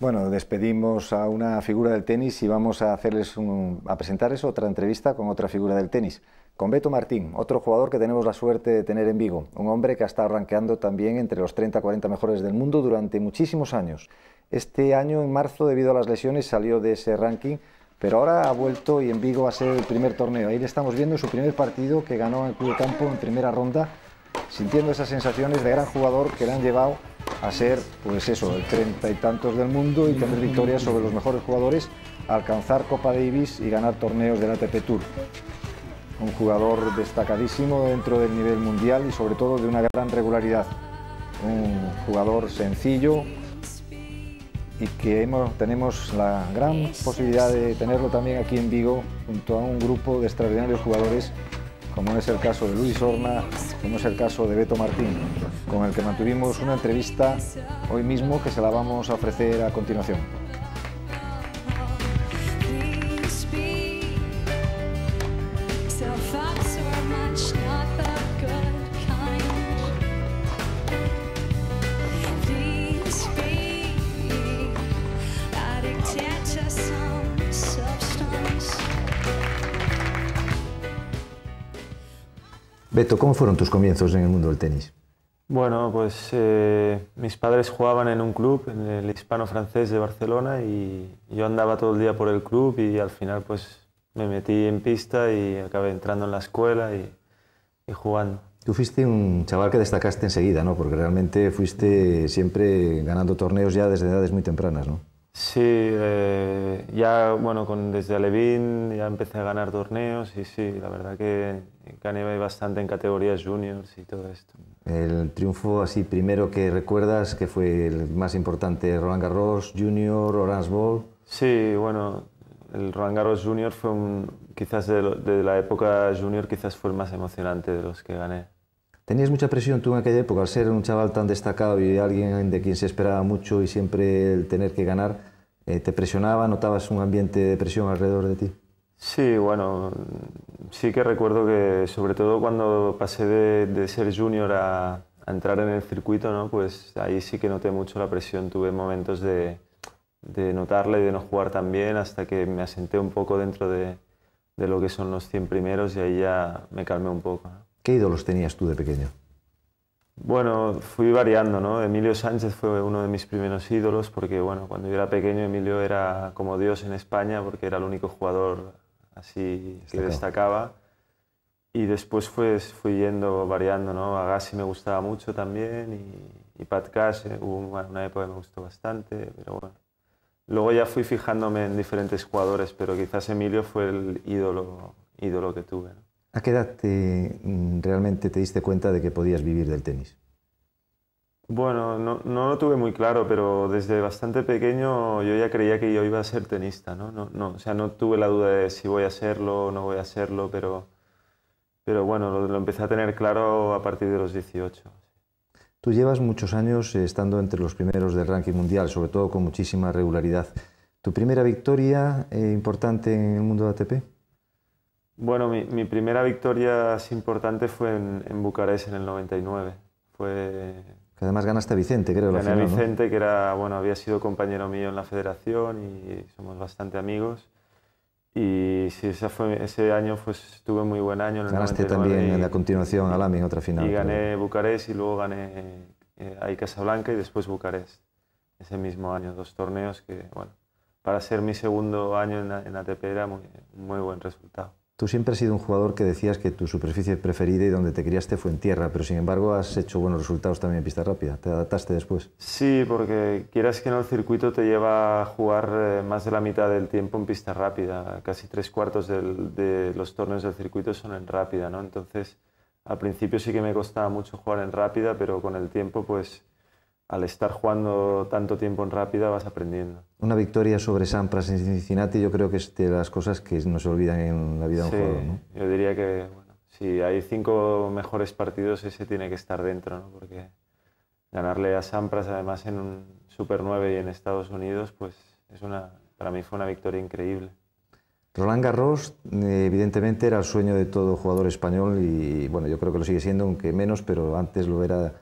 Bueno, despedimos a una figura del tenis y vamos a hacerles a presentarles otra entrevista con otra figura del tenis, con Beto Martín, otro jugador que tenemos la suerte de tener en Vigo, un hombre que ha estado rankeando también entre los 30-40 mejores del mundo durante muchísimos años. Este año, en marzo, debido a las lesiones, salió de ese ranking pero ahora ha vuelto y en Vigo va a ser el primer torneo. Ahí le estamos viendo su primer partido que ganó en el Campo en primera ronda, sintiendo esas sensaciones de gran jugador que le han llevado a ser, pues eso, el treinta y tantos del mundo y tener victorias sobre los mejores jugadores, alcanzar Copa Davis y ganar torneos del ATP Tour. Un jugador destacadísimo dentro del nivel mundial y sobre todo de una gran regularidad. Un jugador sencillo, y que tenemos la gran posibilidad de tenerlo también aquí en Vigo junto a un grupo de extraordinarios jugadores como es el caso de Luis Orna, como es el caso de Beto Martín, con el que mantuvimos una entrevista hoy mismo que se la vamos a ofrecer a continuación. ¿cómo fueron tus comienzos en el mundo del tenis? Bueno, pues eh, mis padres jugaban en un club, en el hispano francés de Barcelona, y yo andaba todo el día por el club y al final pues me metí en pista y acabé entrando en la escuela y, y jugando. Tú fuiste un chaval que destacaste enseguida, ¿no? Porque realmente fuiste siempre ganando torneos ya desde edades muy tempranas, ¿no? Sí, eh, ya bueno, con, desde Alevín ya empecé a ganar torneos y sí, la verdad que gané bastante en categorías juniors y todo esto. El triunfo así primero que recuerdas, que fue el más importante, Roland Garros Junior, Orange Ball. Sí, bueno, el Roland Garros Junior fue un, quizás de, de la época junior quizás fue el más emocionante de los que gané. ¿Tenías mucha presión tú en aquella época, al ser un chaval tan destacado y alguien de quien se esperaba mucho y siempre el tener que ganar, eh, te presionaba? ¿Notabas un ambiente de presión alrededor de ti? Sí, bueno, sí que recuerdo que sobre todo cuando pasé de, ser junior a, entrar en el circuito, ¿no? pues ahí sí que noté mucho la presión, tuve momentos de, de notarla y de no jugar tan bien hasta que me asenté un poco dentro de, de, lo que son los 100 primeros y ahí ya me calmé un poco. ¿Qué ídolos tenías tú de pequeño? Bueno, fui variando, ¿no? Emilio Sánchez fue uno de mis primeros ídolos porque, bueno, cuando yo era pequeño Emilio era como Dios en España porque era el único jugador así se destacaba. Y después pues, fui yendo variando, ¿no? Agassi me gustaba mucho también y, Pat Cash, eh, hubo una época que me gustó bastante, pero bueno. Luego ya fui fijándome en diferentes jugadores, pero quizás Emilio fue el ídolo, ídolo que tuve, ¿no? ¿A qué edad mm, realmente te diste cuenta de que podías vivir del tenis? Bueno, no, lo tuve muy claro, pero desde bastante pequeño yo ya creía que yo iba a ser tenista, ¿no? No, o sea, no tuve la duda de si voy a serlo o no voy a serlo, pero, pero bueno, lo, empecé a tener claro a partir de los 18. Tú llevas muchos años eh, estando entre los primeros del ranking mundial, sobre todo con muchísima regularidad. ¿Tu primera victoria eh, importante en el mundo de ATP? Bueno, mi, primera victoria importante fue en, en, Bucarest en el 99. Fue... Que además ganaste a Vicente, creo. Gané a Vicente, que era, bueno, había sido compañero mío en la federación y somos bastante amigos. Y sí, ese, fue, ese año fue, estuve muy buen año. En Ganaste también en la continuación la en otra final. Y gané Bucarest y luego gané eh, ahí Casablanca y después Bucarest. Ese mismo año, dos torneos que, bueno, para ser mi segundo año en, ATP era muy, muy buen resultado. Tú siempre has sido un jugador que decías que tu superficie preferida y donde te criaste fue en tierra, pero sin embargo has hecho buenos resultados también en pista rápida. ¿Te adaptaste después? Sí, porque quieras que en el circuito te lleva a jugar eh, más de la mitad del tiempo en pista rápida. Casi tres cuartos de los torneos del circuito son en rápida, ¿no? Entonces, al principio sí que me costaba mucho jugar en rápida, pero con el tiempo, pues al estar jugando tanto tiempo en rápida vas aprendiendo. Una victoria sobre Sampras en Cincinnati yo creo que es de las cosas que no se olvidan en la vida de un jugador. Yo diría que si hay cinco mejores partidos ese tiene que estar dentro, ¿no? porque ganarle a Sampras además en un Super 9 y en Estados Unidos, pues es una, para mí fue una victoria increíble. Roland Garros, evidentemente, era el sueño de todo jugador español y bueno, yo creo que lo sigue siendo, aunque menos, pero antes lo era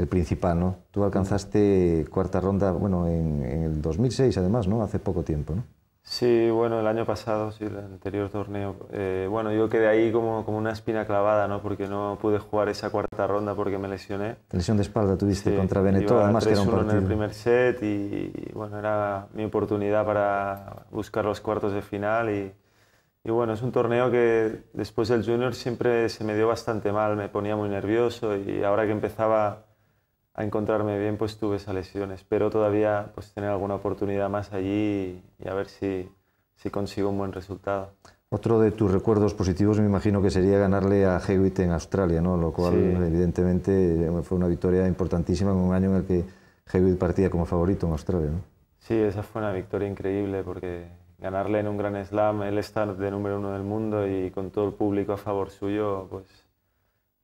el principal, ¿no? Tú alcanzaste cuarta ronda, bueno, en, el 2006 además, ¿no? Hace poco tiempo, ¿no? Sí, bueno, el año pasado, sí, el anterior torneo. Eh, bueno, yo quedé ahí como, como una espina clavada, ¿no? Porque no pude jugar esa cuarta ronda porque me lesioné. Lesión de espalda tuviste contra Benetton, además que era un partido. en el primer set y, bueno, era mi oportunidad para buscar los cuartos de final y, y bueno, es un torneo que después del junior siempre se me dio bastante mal, me ponía muy nervioso y ahora que empezaba a encontrarme bien, pues tuve esa lesión. Espero todavía pues, tener alguna oportunidad más allí y, a ver si, si consigo un buen resultado. Otro de tus recuerdos positivos me imagino que sería ganarle a Hewitt en Australia, ¿no? lo cual evidentemente eh, fue una victoria importantísima en un año en el que Hewitt partía como favorito en Australia. ¿no? Sí, esa fue una victoria increíble porque ganarle en un gran slam, él está de número uno del mundo y con todo el público a favor suyo, pues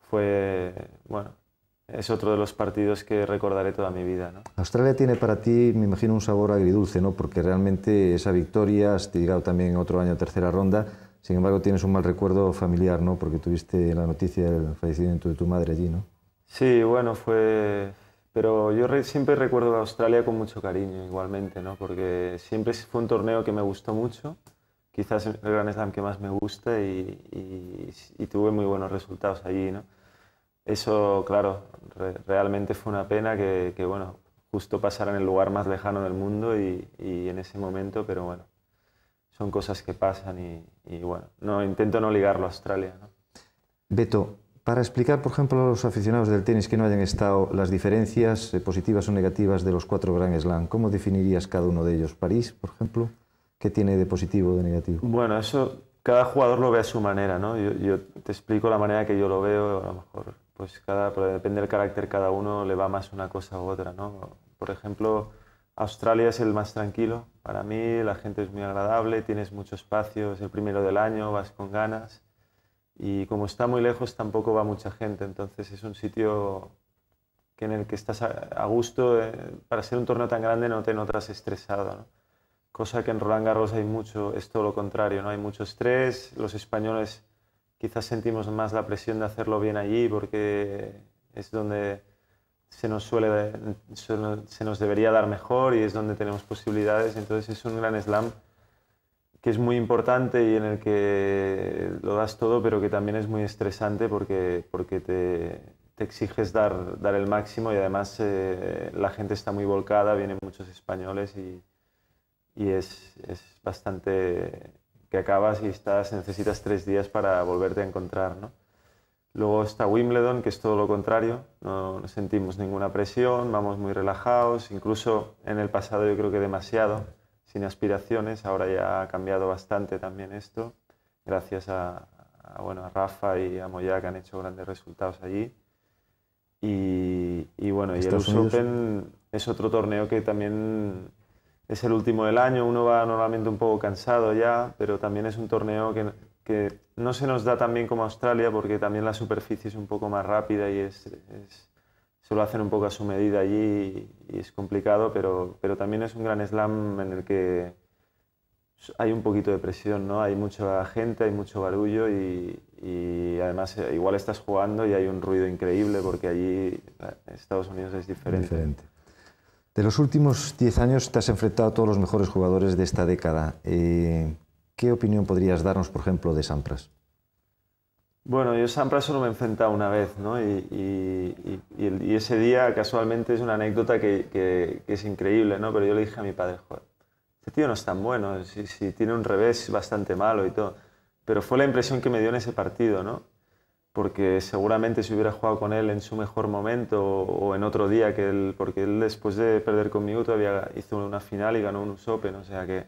fue, bueno, es otro de los partidos que recordaré toda mi vida. ¿no? Australia tiene para ti, me imagino, un sabor agridulce, ¿no? porque realmente esa victoria, has llegado también otro año a tercera ronda, sin embargo tienes un mal recuerdo familiar, ¿no? porque tuviste la noticia del fallecimiento de tu madre allí. ¿no? Sí, bueno, fue... Pero yo siempre recuerdo a Australia con mucho cariño, igualmente, ¿no? porque siempre fue un torneo que me gustó mucho, quizás el Grand Slam que más me gusta y, y tuve muy buenos resultados allí. ¿no? Eso, claro, realmente fue una pena que, bueno, justo pasara en el lugar más lejano del mundo y, en ese momento, pero bueno, son cosas que pasan y, bueno, no, intento no ligarlo a Australia. ¿no? Beto, para explicar, por ejemplo, a los aficionados del tenis que no hayan estado las diferencias eh, positivas o negativas de los cuatro Grand Slam, ¿cómo definirías cada uno de ellos? París, por ejemplo, ¿qué tiene de positivo o de negativo? Bueno, eso cada jugador lo ve a su manera, ¿no? Yo, yo, te explico la manera que yo lo veo, a lo mejor pues cada, depende del carácter cada uno, le va más una cosa u otra, ¿no? Por ejemplo, Australia es el más tranquilo para mí, la gente es muy agradable, tienes mucho espacio, es el primero del año, vas con ganas y como está muy lejos tampoco va mucha gente, entonces es un sitio que en el que estás a gusto, eh, para ser un torneo tan grande no te notas estresado, Cosa que en Roland Garros hay mucho, es todo lo contrario, ¿no? Hay mucho estrés, los españoles quizás sentimos más la presión de hacerlo bien allí porque es donde se nos suele se nos debería dar mejor y es donde tenemos posibilidades entonces es un gran slam que es muy importante y en el que lo das todo pero que también es muy estresante porque porque te, exiges dar, dar el máximo y además eh, la gente está muy volcada, vienen muchos españoles y, es, es bastante que acabas y estás, necesitas tres días para volverte a encontrar. Luego está Wimbledon, que es todo lo contrario, no, sentimos ninguna presión, vamos muy relajados, incluso en el pasado yo creo que demasiado, sin aspiraciones, ahora ya ha cambiado bastante también esto, gracias a, Rafa y a Moya que han hecho grandes resultados allí. Y, y bueno, y el US Open es otro torneo que también es el último del año, uno va normalmente un poco cansado ya, pero también es un torneo que, que no se nos da tan bien como Australia porque también la superficie es un poco más rápida y es, es hacen un poco a su medida allí y, es complicado, pero, pero también es un gran slam en el que hay un poquito de presión, ¿no? Hay mucha gente, hay mucho barullo y, además eh, igual estás jugando y hay un ruido increíble porque allí eh, Estados Unidos es diferente. De los últimos 10 años te has enfrentado a todos los mejores jugadores de esta década. Eh, ¿Qué opinión podrías darnos, por ejemplo, de Sampras? Bueno, yo Sampras solo me he enfrentado una vez, ¿no? Y, ese día, casualmente, es una anécdota que, es increíble, ¿no? Pero yo le dije a mi padre, joder, este tío no es tan bueno, si, tiene un revés bastante malo y todo. Pero fue la impresión que me dio en ese partido, ¿no? porque seguramente si hubiera jugado con él en su mejor momento o en otro día que él, porque él después de perder conmigo todavía hizo una final y ganó un Open, o sea que,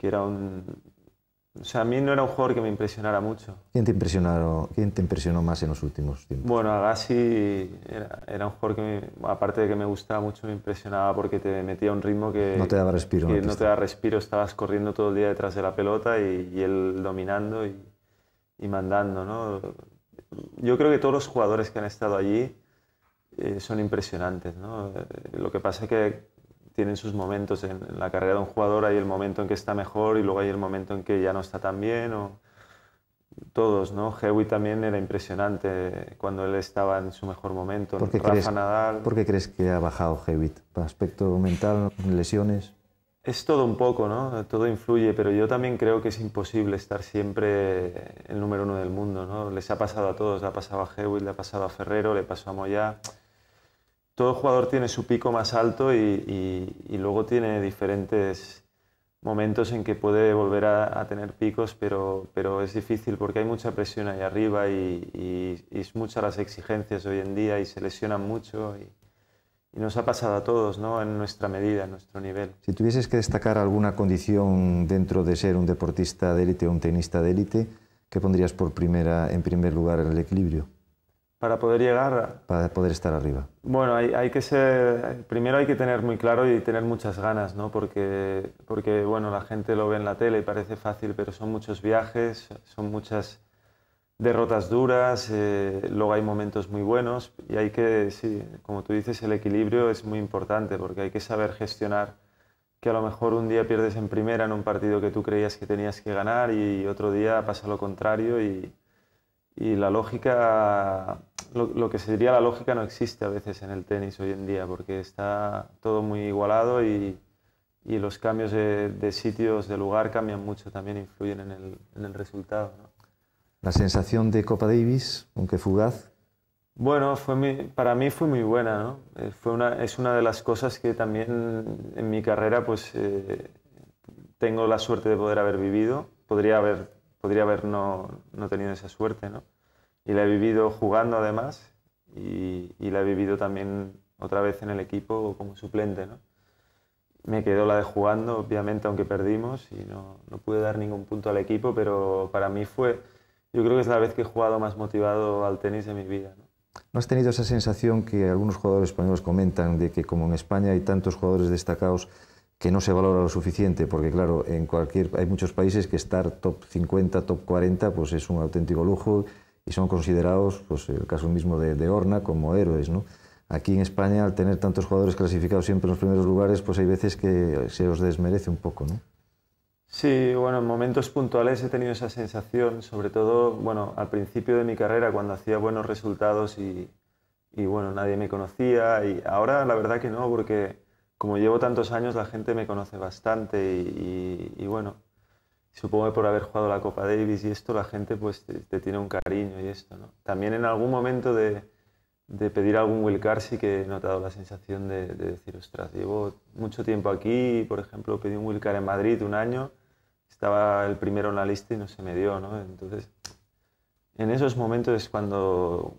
era un... O sea, a mí no era un jugador que me impresionara mucho. ¿Quién te, quién te impresionó más en los últimos tiempos? Bueno, Agassi era, un jugador que, aparte de que me gustaba mucho, me impresionaba porque te metía un ritmo que... No te daba respiro. no te daba respiro, estabas corriendo todo el día detrás de la pelota y, él dominando y mandando, ¿no? Yo creo que todos los jugadores que han estado allí eh, son impresionantes, ¿no? Eh, lo que pasa es que tienen sus momentos en, la carrera de un jugador, hay el momento en que está mejor y luego hay el momento en que ya no está tan bien o todos, ¿no? Hewi también era impresionante cuando él estaba en su mejor momento. ¿Por qué Rafa crees, Nadal. ¿Por qué crees que ha bajado Hewitt? ¿Aspecto mental, lesiones? Es todo un poco, ¿no? Todo influye, pero yo también creo que es imposible estar siempre el número uno del mundo, ¿no? Les ha pasado a todos, le ha pasado a Hewitt, le ha pasado a Ferrero, le pasó a Moyá. Todo jugador tiene su pico más alto y, luego tiene diferentes momentos en que puede volver a, tener picos, pero, es difícil porque hay mucha presión ahí arriba y, es y muchas las exigencias hoy en día y se lesionan mucho. Y, y nos ha pasado a todos, ¿no? En nuestra medida, en nuestro nivel. Si tuvieses que destacar alguna condición dentro de ser un deportista de élite o un tenista de élite, ¿qué pondrías por primera, en primer lugar en el equilibrio? Para poder llegar... Para poder estar arriba. Bueno, hay, hay, que ser... Primero hay que tener muy claro y tener muchas ganas, ¿no? Porque, porque, bueno, la gente lo ve en la tele y parece fácil, pero son muchos viajes, son muchas derrotas duras, eh, luego hay momentos muy buenos y hay que, sí, como tú dices, el equilibrio es muy importante porque hay que saber gestionar que a lo mejor un día pierdes en primera en un partido que tú creías que tenías que ganar y otro día pasa lo contrario y, la lógica, lo, que se diría la lógica no existe a veces en el tenis hoy en día porque está todo muy igualado y, los cambios de, sitios, de lugar cambian mucho, también influyen en el, resultado. La sensación de Copa Davis, aunque fugaz. Bueno, fue para mí fue muy buena, eh, Fue una, es una de las cosas que también en mi carrera pues eh, tengo la suerte de poder haber vivido. Podría haber, podría haber no, tenido esa suerte, ¿no? Y la he vivido jugando además y, la he vivido también otra vez en el equipo como suplente, me quedó la de jugando, obviamente, aunque perdimos y no, no, pude dar ningún punto al equipo, pero para mí fue, yo creo que es la vez que he jugado más motivado al tenis en mi vida. ¿no? has tenido esa sensación que algunos jugadores españoles comentan de que como en España hay tantos jugadores destacados que no se valora lo suficiente? Porque claro, en cualquier hay muchos países que estar top 50, top 40 pues es un auténtico lujo y son considerados, pues el caso mismo de, de Horna, como héroes, ¿no? Aquí en España, al tener tantos jugadores clasificados siempre en los primeros lugares, pues hay veces que se os desmerece un poco, ¿no? Sí, bueno, en momentos puntuales he tenido esa sensación, sobre todo, bueno, al principio de mi carrera cuando hacía buenos resultados y, bueno, nadie me conocía y ahora la verdad que no, porque como llevo tantos años la gente me conoce bastante y, bueno, supongo que por haber jugado la Copa Davis y esto la gente pues te, tiene un cariño y esto, ¿no? También en algún momento de, de pedir algún Will sí que he notado la sensación de, de, decir, ostras, llevo mucho tiempo aquí, por ejemplo, pedí un Will en Madrid un año estaba el primero en la lista y no se me dio, ¿no? Entonces, en esos momentos es cuando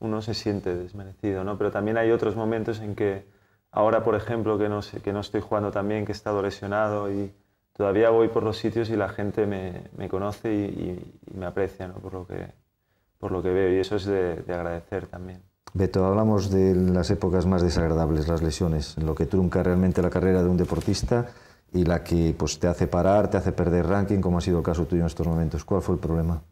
uno se siente desmerecido, ¿no? Pero también hay otros momentos en que ahora, por ejemplo, que no, sé, que no estoy jugando tan bien, que he estado lesionado y todavía voy por los sitios y la gente me, conoce y, me aprecia, Por lo que, veo y eso es de, agradecer también. Beto, hablamos de las épocas más desagradables, las lesiones, lo que trunca realmente la carrera de un deportista y la que pues, te hace parar, te hace perder ranking, como ha sido el caso tuyo en estos momentos. ¿Cuál fue el problema?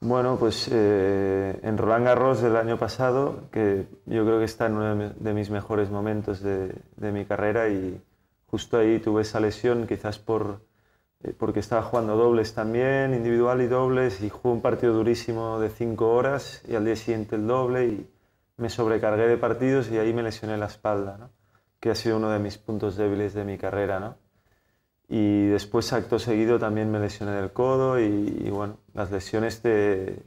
Bueno, pues eh, en Roland Garros del año pasado, que yo creo que está en uno de mis mejores momentos de, mi carrera y justo ahí tuve esa lesión, quizás por, eh, porque estaba jugando dobles también, individual y dobles, y jugué un partido durísimo de cinco horas y al día siguiente el doble y me sobrecargué de partidos y ahí me lesioné la espalda, ¿no? que ha sido uno de mis puntos débiles de mi carrera. ¿no? Y después, acto seguido, también me lesioné del codo y, bueno, las lesiones te,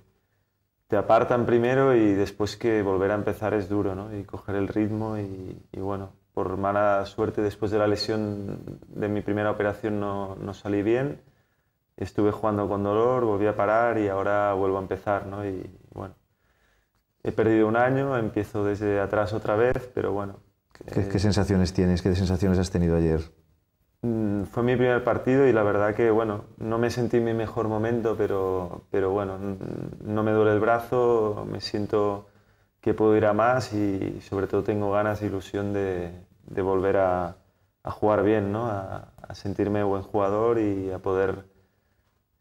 te apartan primero y después que volver a empezar es duro, ¿no? Y coger el ritmo y, bueno, por mala suerte después de la lesión de mi primera operación no, no, salí bien. Estuve jugando con dolor, volví a parar y ahora vuelvo a empezar, ¿no? Y bueno, he perdido un año, empiezo desde atrás otra vez, pero bueno. ¿qué eh, sensaciones tienes? ¿Qué sensaciones has tenido ayer? Mm, fue mi primer partido y la verdad que, bueno, no me sentí en mi mejor momento, pero, pero bueno, no me duele el brazo, me siento que puedo ir a más y sobre todo tengo ganas e ilusión de, volver a, jugar bien, ¿no? A, sentirme buen jugador y a poder,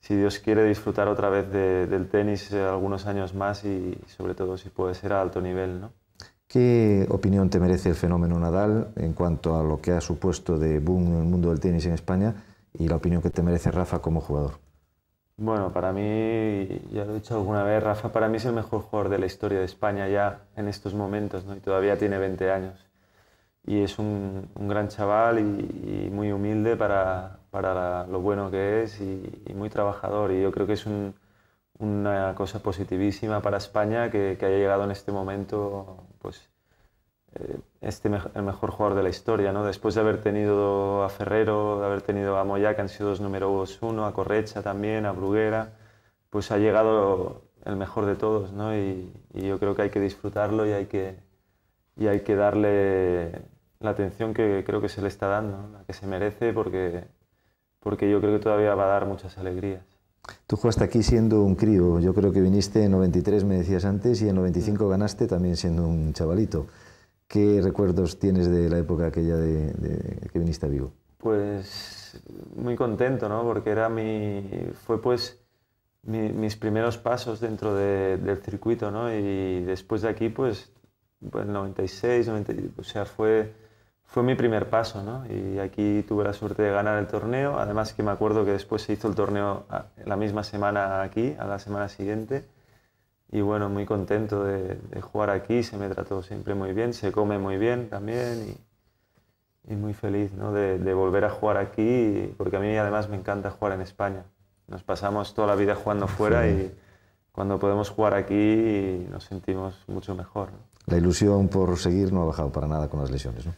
si Dios quiere, disfrutar otra vez del tenis algunos años más y sobre todo si puede ser a alto nivel. ¿no? ¿Qué opinión te merece el fenómeno Nadal en cuanto a lo que ha supuesto de boom en el mundo del tenis en España y la opinión que te merece Rafa como jugador? Bueno, para mí, ya lo he dicho alguna vez, Rafa para mí es el mejor jugador de la historia de España ya en estos momentos, ¿no? Y todavía tiene 20 años. Y es un, gran chaval y, muy humilde para, para lo bueno que es y muy trabajador. Y yo creo que es un, una cosa positivísima para España que, haya llegado en este momento pues, eh, este, el mejor jugador de la historia. ¿no? Después de haber tenido a Ferrero, de haber tenido a Moyá, que han sido los números uno, a Correcha también, a Bruguera, pues ha llegado el mejor de todos. ¿no? Y, yo creo que hay que disfrutarlo y hay que, y hay que darle la atención que creo que se le está dando, la que se merece, porque, porque yo creo que todavía va a dar muchas alegrías. Tú jugaste aquí siendo un crío. Yo creo que viniste en 93, me decías antes, y en 95 mm. ganaste también siendo un chavalito. ¿Qué recuerdos tienes de la época aquella de, que viniste a Vigo? Pues muy contento, ¿no? Porque era mi, fue pues mis primeros pasos dentro del circuito, ¿no? Y después de aquí, pues, pues 96, o sea, fue fue mi primer paso, ¿no? Y aquí tuve la suerte de ganar el torneo. Además que me acuerdo que después se hizo el torneo ah, la misma semana aquí, a la semana siguiente. Y bueno, muy contento de, jugar aquí. Se me trató siempre muy bien, se come muy bien también. Y, muy feliz, De, volver a jugar aquí, porque a mí además me encanta jugar en España. Nos pasamos toda la vida jugando fuera y cuando podemos jugar aquí nos sentimos mucho mejor. La ilusión por seguir no ha bajado para nada con las lesiones, ¿no?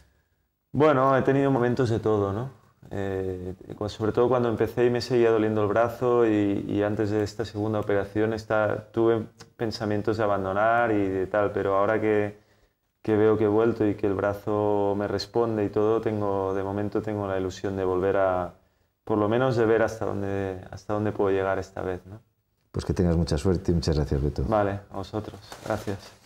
Bueno, he tenido momentos de todo, ¿no? Eh, sobre todo cuando empecé y me seguía doliendo el brazo y, antes de esta segunda operación tuve pensamientos de abandonar y de tal, pero ahora que, veo que he vuelto y que el brazo me responde y todo, tengo, de momento tengo la ilusión de volver a, por lo menos de ver hasta dónde, hasta dónde puedo llegar esta vez, ¿no? Pues que tengas mucha suerte y muchas gracias, Beto. Vale, a vosotros. Gracias.